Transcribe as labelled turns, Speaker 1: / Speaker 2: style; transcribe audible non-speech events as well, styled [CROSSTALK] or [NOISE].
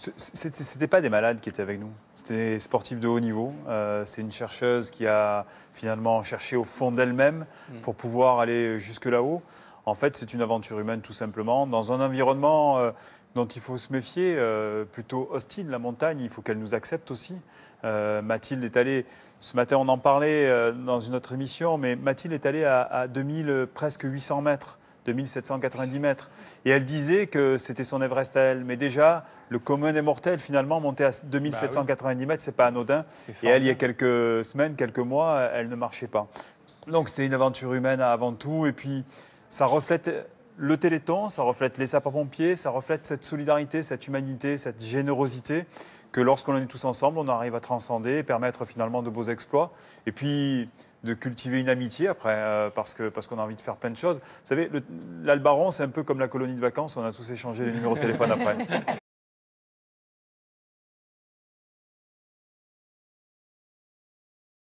Speaker 1: Ce C'était pas des malades qui étaient avec nous, c'était des sportifs de haut niveau. Euh, c'est une
Speaker 2: chercheuse qui a finalement cherché au fond d'elle-même hmm. pour pouvoir aller jusque là-haut. En fait, c'est une aventure humaine tout simplement, dans un environnement euh, dont il faut se méfier, euh, plutôt hostile, la montagne, il faut qu'elle nous accepte aussi. Mathilde est allée, ce matin on en parlait dans une autre émission, mais Mathilde est allée à, à 2000, presque 800 mètres de 1790 mètres. Et elle disait que c'était son Everest à elle. Mais déjà, le commun est mortel, finalement, monter à 2790 mètres, mètres, c'est pas anodin. Et elle, il y a quelques semaines, quelques mois, elle ne marchait pas. Donc c'est une aventure humaine avant tout. Et puis, ça reflète le Téléthon, ça reflète les sapeurs-pompiers, ça reflète cette solidarité, cette humanité, cette générosité que lorsqu'on est tous ensemble, on arrive à transcender et permettre finalement de beaux exploits. Et puis de cultiver une amitié après, euh, parce parce qu'on a envie de faire plein de choses. Vous
Speaker 1: savez, l'Albaron, c'est un peu comme la colonie de vacances, on a tous échangé les numéros de téléphone après. [LAUGHS]